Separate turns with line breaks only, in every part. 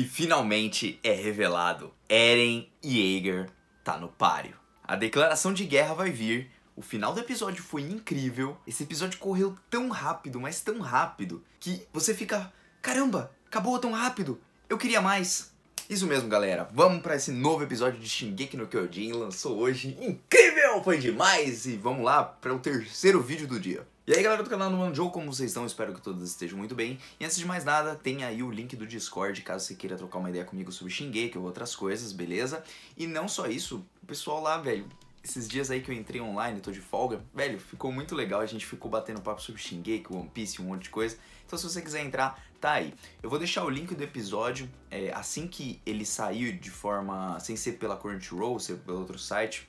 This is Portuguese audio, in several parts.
E finalmente é revelado, Eren Yeager tá no páreo. A declaração de guerra vai vir, o final do episódio foi incrível, esse episódio correu tão rápido, mas tão rápido, que você fica, caramba, acabou tão rápido, eu queria mais. Isso mesmo, galera. Vamos para esse novo episódio de Shingeki no Kyojin. Lançou hoje. Incrível! Foi demais! E vamos lá para o terceiro vídeo do dia. E aí galera do canal do Manjo, como vocês estão? Espero que todos estejam muito bem. E antes de mais nada, tem aí o link do Discord, caso você queira trocar uma ideia comigo sobre Shingeki ou outras coisas, beleza? E não só isso, o pessoal lá, velho, esses dias aí que eu entrei online, tô de folga, velho, ficou muito legal, a gente ficou batendo papo sobre Shingeki, One Piece, um monte de coisa. Então se você quiser entrar, tá aí. Eu vou deixar o link do episódio, é, assim que ele sair de forma, sem ser pela Crunchyroll, ser pelo outro site,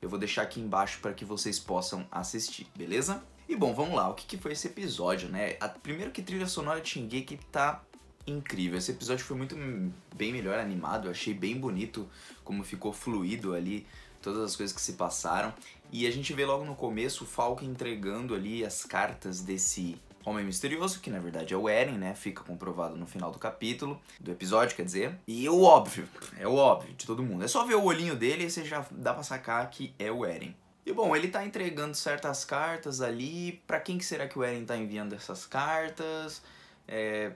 eu vou deixar aqui embaixo para que vocês possam assistir, beleza? E bom, vamos lá, o que, que foi esse episódio, né? A, primeiro que trilha sonora de que tá incrível. Esse episódio foi muito bem melhor animado, eu achei bem bonito como ficou fluido ali todas as coisas que se passaram. E a gente vê logo no começo o Falco entregando ali as cartas desse Homem Misterioso, que na verdade é o Eren, né? Fica comprovado no final do capítulo, do episódio, quer dizer. E é o óbvio, é o óbvio de todo mundo. É só ver o olhinho dele e você já dá pra sacar que é o Eren. E bom, ele está entregando certas cartas ali. Para quem que será que o Eren está enviando essas cartas? É,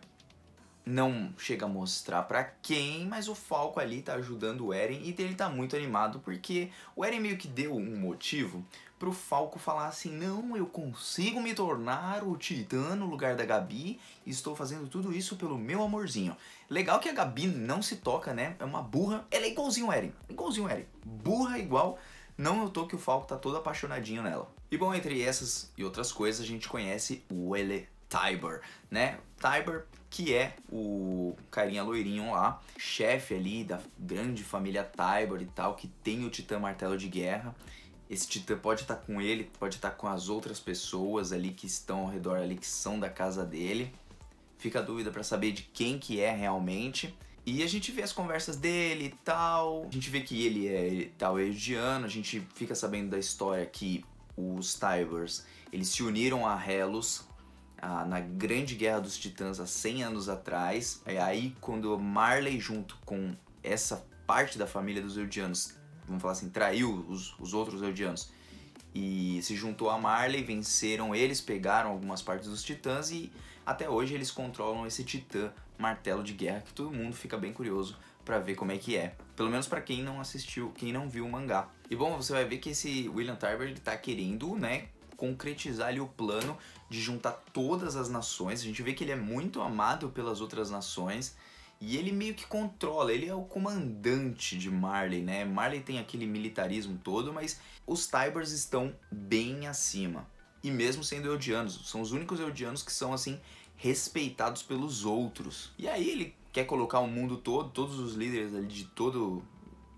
não chega a mostrar para quem, mas o Falco ali está ajudando o Eren e ele está muito animado porque o Eren meio que deu um motivo para o Falco falar assim: "Não, eu consigo me tornar o Titã no lugar da Gabi, estou fazendo tudo isso pelo meu amorzinho". Legal que a Gabi não se toca, né? É uma burra, ela é igualzinho o Eren, igualzinho o Eren. Burra igual não notou é que o Falco tá todo apaixonadinho nela. E bom, entre essas e outras coisas, a gente conhece o Ele Tiber, né? Tiber, que é o carinha loirinho lá, chefe ali da grande família Tiber e tal, que tem o Titã Martelo de Guerra. Esse Titã pode estar tá com ele, pode estar tá com as outras pessoas ali que estão ao redor ali, que são da casa dele. Fica a dúvida para saber de quem que é realmente. E a gente vê as conversas dele e tal. A gente vê que ele é tal tá herediano, a gente fica sabendo da história que os Tybers, eles se uniram a Helos na Grande Guerra dos Titãs há 100 anos atrás. E aí quando Marley junto com essa parte da família dos Eldianos, vamos falar assim, traiu os, os outros Eldianos e se juntou a Marley, venceram eles, pegaram algumas partes dos Titãs e até hoje eles controlam esse Titã martelo de guerra que todo mundo fica bem curioso para ver como é que é. Pelo menos para quem não assistiu, quem não viu o mangá. E bom, você vai ver que esse William Tyrber ele tá querendo, né, concretizar ali o plano de juntar todas as nações. A gente vê que ele é muito amado pelas outras nações. E ele meio que controla, ele é o comandante de Marley, né? Marley tem aquele militarismo todo, mas os Tybers estão bem acima. E mesmo sendo eudianos, são os únicos eudianos que são assim respeitados pelos outros. E aí ele quer colocar o mundo todo, todos os líderes ali de todo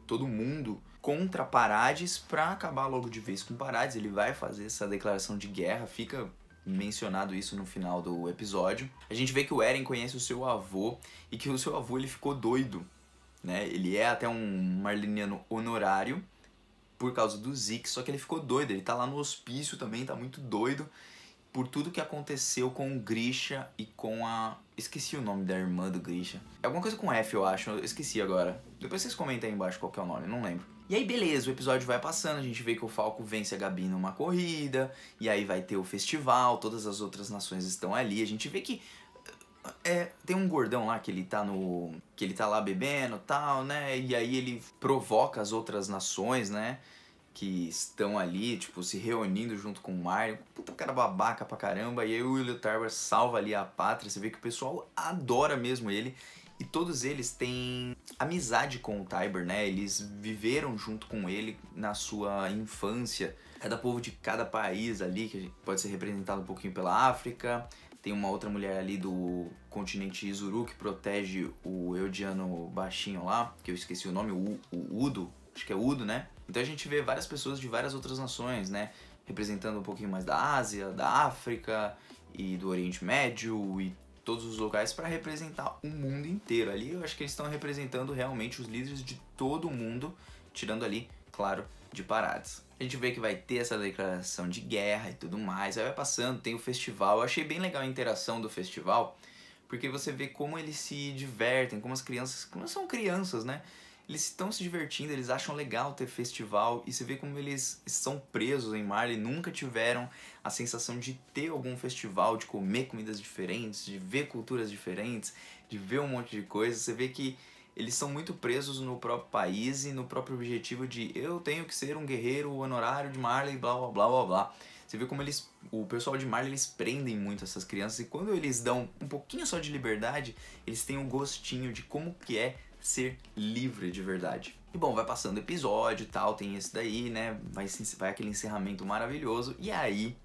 todo mundo contra Parades para acabar logo de vez com Parades. Ele vai fazer essa declaração de guerra, fica mencionado isso no final do episódio. A gente vê que o Eren conhece o seu avô e que o seu avô ele ficou doido, né? Ele é até um marliniano honorário por causa do Zeke, só que ele ficou doido, ele tá lá no hospício também, tá muito doido por tudo que aconteceu com o Grisha e com a. Esqueci o nome da irmã do Grisha. é Alguma coisa com F, eu acho, eu esqueci agora. Depois vocês comentem aí embaixo qual que é o nome, não lembro. E aí, beleza, o episódio vai passando, a gente vê que o Falco vence a Gabi numa corrida, e aí vai ter o festival, todas as outras nações estão ali, a gente vê que é, tem um gordão lá que ele tá no. que ele tá lá bebendo tal, né? E aí ele provoca as outras nações, né? que estão ali, tipo, se reunindo junto com o Mario. Puta, o cara babaca pra caramba. E aí o William Tarver salva ali a pátria. Você vê que o pessoal adora mesmo ele. E todos eles têm amizade com o Tiber, né? Eles viveram junto com ele na sua infância. Cada é povo de cada país ali, que pode ser representado um pouquinho pela África. Tem uma outra mulher ali do continente Izuru que protege o Eudiano baixinho lá, que eu esqueci o nome, o, o Udo, acho que é Udo, né? Então a gente vê várias pessoas de várias outras nações, né? Representando um pouquinho mais da Ásia, da África e do Oriente Médio e todos os locais para representar o mundo inteiro. Ali eu acho que eles estão representando realmente os líderes de todo o mundo, tirando ali, claro, de paradas. A gente vê que vai ter essa declaração de guerra e tudo mais, aí vai passando, tem o festival. Eu achei bem legal a interação do festival, porque você vê como eles se divertem, como as crianças, como são crianças, né? eles estão se divertindo, eles acham legal ter festival e você vê como eles são presos em Marley, nunca tiveram a sensação de ter algum festival, de comer comidas diferentes, de ver culturas diferentes, de ver um monte de coisa. Você vê que eles são muito presos no próprio país e no próprio objetivo de eu tenho que ser um guerreiro honorário de Marley, blá blá blá blá blá. Você vê como eles, o pessoal de Marley, eles prendem muito essas crianças e quando eles dão um pouquinho só de liberdade, eles têm um gostinho de como que é ser livre de verdade. E bom, vai passando episódio e tal, tem esse daí, né? Vai, vai aquele encerramento maravilhoso. E é aí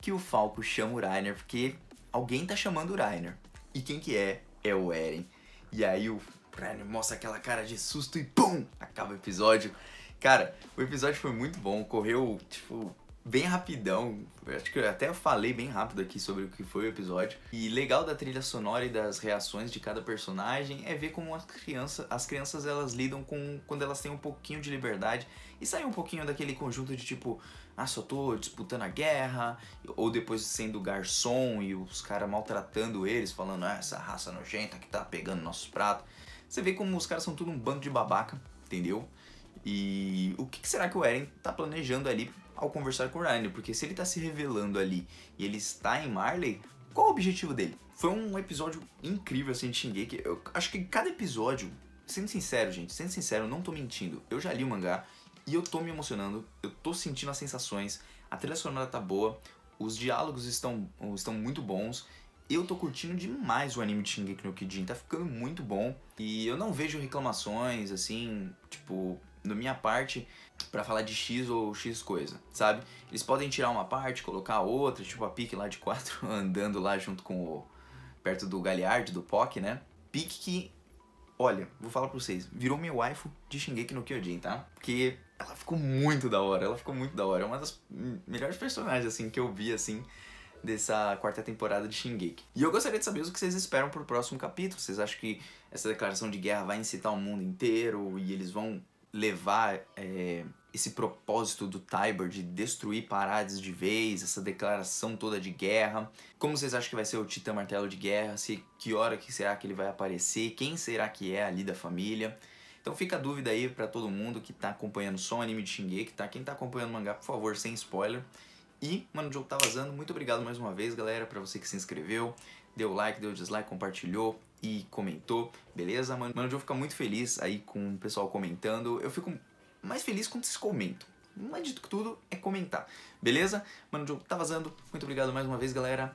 que o Falco chama o Rainer, porque alguém tá chamando o Rainer. E quem que é? É o Eren. E aí o Rainer mostra aquela cara de susto e pum! Acaba o episódio. Cara, o episódio foi muito bom, correu, tipo, bem rapidão. Acho que eu até falei bem rápido aqui sobre o que foi o episódio. E legal da trilha sonora e das reações de cada personagem é ver como as crianças, as crianças elas lidam com quando elas têm um pouquinho de liberdade e saem um pouquinho daquele conjunto de tipo, ah, só tô disputando a guerra, ou depois sendo garçom e os caras maltratando eles, falando, ah, essa raça nojenta que tá pegando nossos pratos. Você vê como os caras são tudo um bando de babaca, entendeu? E o que será que o Eren tá planejando ali ao conversar com o Ryan, porque se ele está se revelando ali e ele está em Marley, qual o objetivo dele? Foi um episódio incrível, assim, de Shingeki. Eu acho que cada episódio, sendo sincero, gente, sendo sincero, não tô mentindo. Eu já li o mangá e eu tô me emocionando, eu tô sentindo as sensações, a trilha sonora tá boa, os diálogos estão, estão muito bons. Eu tô curtindo demais o anime de Shingeki no Kijin, tá ficando muito bom. E eu não vejo reclamações, assim, tipo, da minha parte para falar de X ou X coisa, sabe? Eles podem tirar uma parte, colocar outra, tipo a pique lá de quatro andando lá junto com o. perto do Galeard, do POC, né? Pique que. Olha, vou falar pra vocês, virou meu waifu de Shingeki no Kyojin, tá? Porque ela ficou muito da hora, ela ficou muito da hora. É uma das melhores personagens, assim, que eu vi, assim, dessa quarta temporada de Shingeki. E eu gostaria de saber o que vocês esperam pro próximo capítulo. Vocês acham que essa declaração de guerra vai incitar o mundo inteiro e eles vão levar é, esse propósito do Tiber de destruir paradas de vez, essa declaração toda de guerra? Como vocês acham que vai ser o Titã Martelo de Guerra? Se, que hora que será que ele vai aparecer? Quem será que é ali da família? Então fica a dúvida aí para todo mundo que tá acompanhando só o anime de Shingeki, tá? Quem tá acompanhando o mangá, por favor, sem spoiler. E, mano, o jogo tá vazando. Muito obrigado mais uma vez, galera, para você que se inscreveu, deu like, deu dislike, compartilhou e comentou, beleza, mano? Mano, eu vou ficar muito feliz aí com o pessoal comentando. Eu fico mais feliz quando vocês comentam. Mas de tudo é comentar, beleza? Mano, Joe tá vazando. Muito obrigado mais uma vez, galera.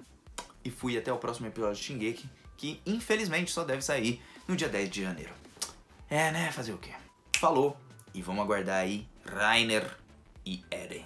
E fui até o próximo episódio de Shingeki, que infelizmente só deve sair no dia 10 de janeiro. É, né? Fazer o quê? Falou! E vamos aguardar aí Rainer e Eren.